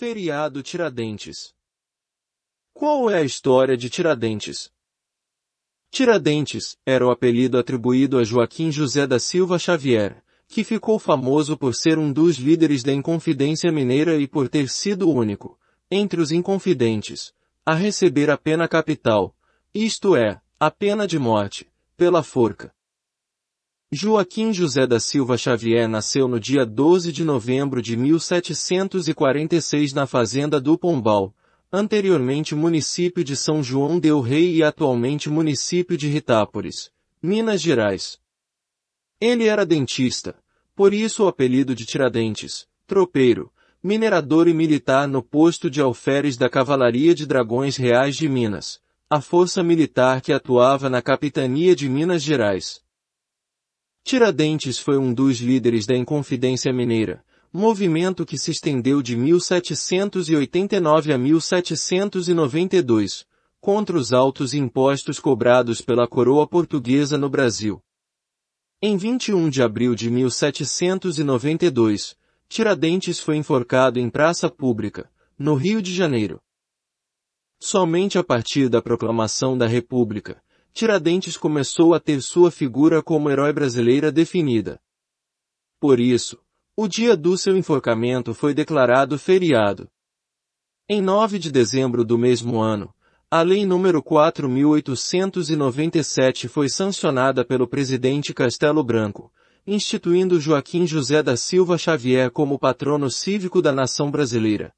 Feriado Tiradentes. Qual é a história de Tiradentes? Tiradentes era o apelido atribuído a Joaquim José da Silva Xavier, que ficou famoso por ser um dos líderes da Inconfidência Mineira e por ter sido o único, entre os Inconfidentes, a receber a pena capital, isto é, a pena de morte, pela forca. Joaquim José da Silva Xavier nasceu no dia 12 de novembro de 1746 na Fazenda do Pombal, anteriormente município de São João del Rei e atualmente município de Ritápolis, Minas Gerais. Ele era dentista, por isso o apelido de Tiradentes, tropeiro, minerador e militar no posto de alferes da Cavalaria de Dragões Reais de Minas, a força militar que atuava na capitania de Minas Gerais. Tiradentes foi um dos líderes da Inconfidência Mineira, movimento que se estendeu de 1789 a 1792, contra os altos impostos cobrados pela coroa portuguesa no Brasil. Em 21 de abril de 1792, Tiradentes foi enforcado em praça pública, no Rio de Janeiro. Somente a partir da proclamação da República, Tiradentes começou a ter sua figura como herói brasileira definida. Por isso, o dia do seu enforcamento foi declarado feriado. Em 9 de dezembro do mesmo ano, a Lei nº 4.897 foi sancionada pelo presidente Castelo Branco, instituindo Joaquim José da Silva Xavier como patrono cívico da nação brasileira.